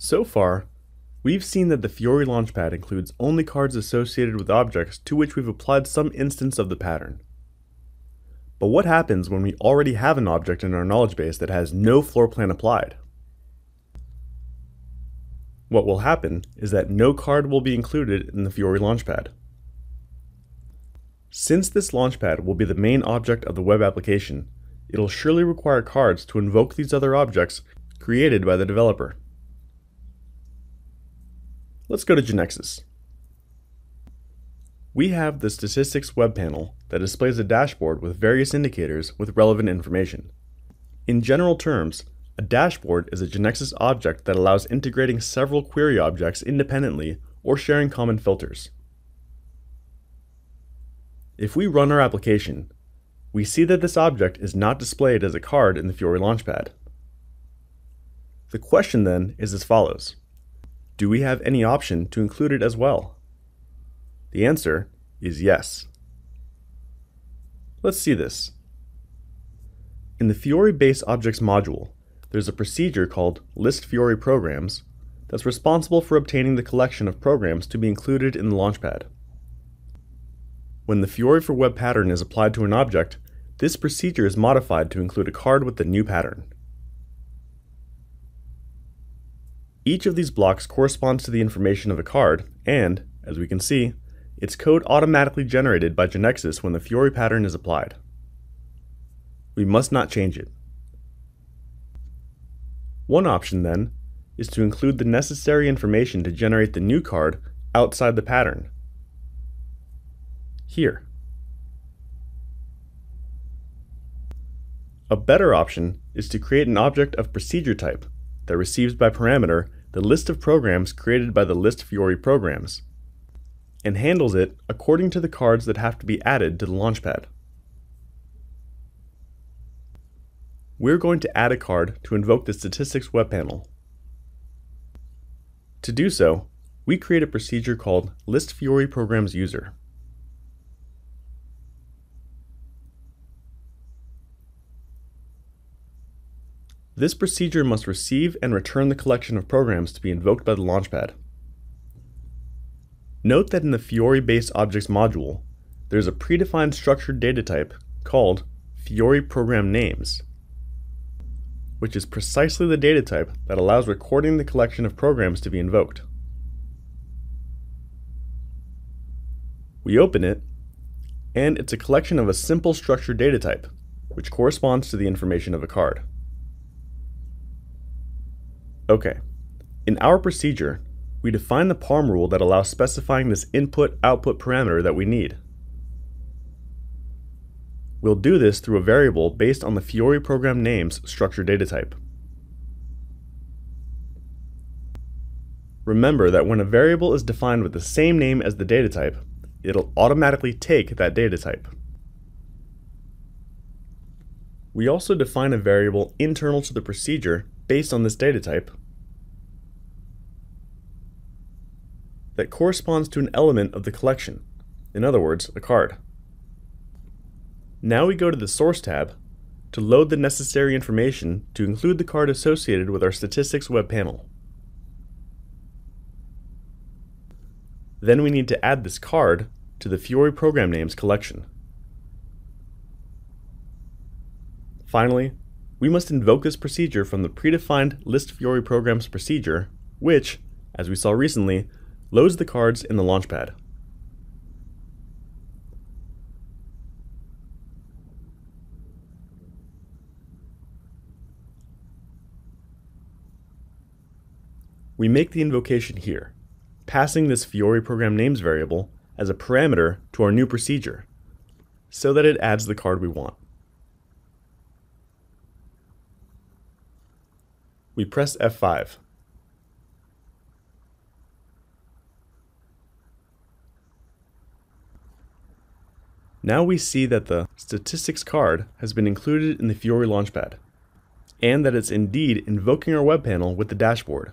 So far, we've seen that the Fiori Launchpad includes only cards associated with objects to which we've applied some instance of the pattern. But what happens when we already have an object in our knowledge base that has no floor plan applied? What will happen is that no card will be included in the Fiori Launchpad. Since this launchpad will be the main object of the web application, it'll surely require cards to invoke these other objects created by the developer. Let's go to Genexus. We have the statistics web panel that displays a dashboard with various indicators with relevant information. In general terms, a dashboard is a Genexus object that allows integrating several query objects independently or sharing common filters. If we run our application, we see that this object is not displayed as a card in the Fiori Launchpad. The question then is as follows do we have any option to include it as well? The answer is yes. Let's see this. In the Fiori Base Objects module, there's a procedure called list Fiori programs that's responsible for obtaining the collection of programs to be included in the Launchpad. When the Fiori for Web pattern is applied to an object, this procedure is modified to include a card with the new pattern. Each of these blocks corresponds to the information of a card, and, as we can see, it's code automatically generated by Genexus when the Fiori pattern is applied. We must not change it. One option, then, is to include the necessary information to generate the new card outside the pattern. Here. A better option is to create an object of procedure type that receives by parameter the list of programs created by the list Fiori programs, and handles it according to the cards that have to be added to the Launchpad. We're going to add a card to invoke the Statistics web panel. To do so, we create a procedure called ListFiori Programs User. This procedure must receive and return the collection of programs to be invoked by the Launchpad. Note that in the Fiori-based objects module, there is a predefined structured data type called Fiori Program Names, which is precisely the data type that allows recording the collection of programs to be invoked. We open it, and it's a collection of a simple structured data type, which corresponds to the information of a card. Okay, in our procedure, we define the PARM rule that allows specifying this input-output parameter that we need. We'll do this through a variable based on the Fiori program name's structure data type. Remember that when a variable is defined with the same name as the data type, it'll automatically take that data type. We also define a variable internal to the procedure based on this data type that corresponds to an element of the collection, in other words, a card. Now we go to the Source tab to load the necessary information to include the card associated with our statistics web panel. Then we need to add this card to the Fiori program names collection. Finally, we must invoke this procedure from the predefined list Fiori programs procedure, which, as we saw recently, loads the cards in the launchpad. We make the invocation here, passing this Fiori program names variable as a parameter to our new procedure, so that it adds the card we want. we press F5. Now we see that the statistics card has been included in the Fiori Launchpad, and that it's indeed invoking our web panel with the dashboard.